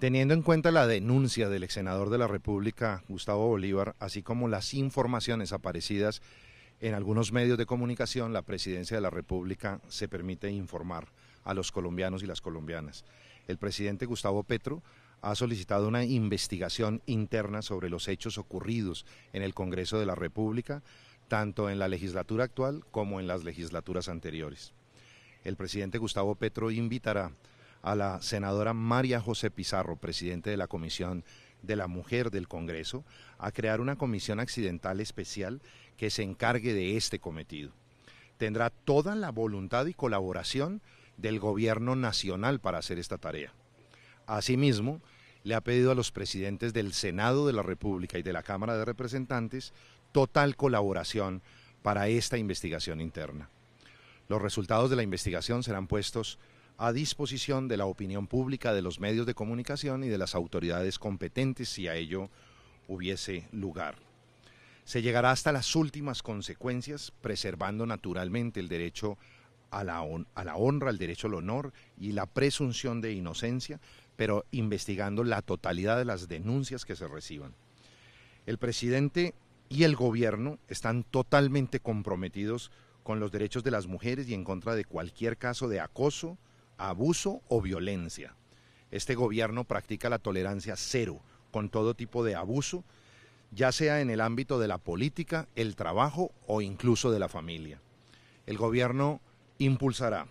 Teniendo en cuenta la denuncia del ex senador de la República, Gustavo Bolívar, así como las informaciones aparecidas en algunos medios de comunicación, la Presidencia de la República se permite informar a los colombianos y las colombianas. El presidente Gustavo Petro ha solicitado una investigación interna sobre los hechos ocurridos en el Congreso de la República, tanto en la legislatura actual como en las legislaturas anteriores. El presidente Gustavo Petro invitará a la senadora María José Pizarro, presidente de la Comisión de la Mujer del Congreso, a crear una comisión accidental especial que se encargue de este cometido. Tendrá toda la voluntad y colaboración del gobierno nacional para hacer esta tarea. Asimismo, le ha pedido a los presidentes del Senado de la República y de la Cámara de Representantes total colaboración para esta investigación interna. Los resultados de la investigación serán puestos a disposición de la opinión pública, de los medios de comunicación y de las autoridades competentes si a ello hubiese lugar. Se llegará hasta las últimas consecuencias, preservando naturalmente el derecho a la, a la honra, el derecho al honor y la presunción de inocencia, pero investigando la totalidad de las denuncias que se reciban. El presidente y el gobierno están totalmente comprometidos con los derechos de las mujeres y en contra de cualquier caso de acoso, abuso o violencia. Este gobierno practica la tolerancia cero con todo tipo de abuso, ya sea en el ámbito de la política, el trabajo o incluso de la familia. El gobierno impulsará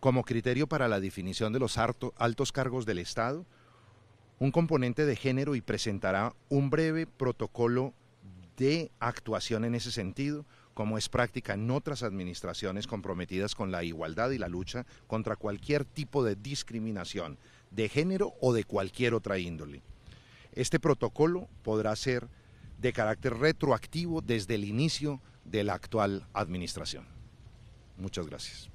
como criterio para la definición de los altos cargos del Estado un componente de género y presentará un breve protocolo de actuación en ese sentido como es práctica en otras administraciones comprometidas con la igualdad y la lucha contra cualquier tipo de discriminación de género o de cualquier otra índole. Este protocolo podrá ser de carácter retroactivo desde el inicio de la actual administración. Muchas gracias.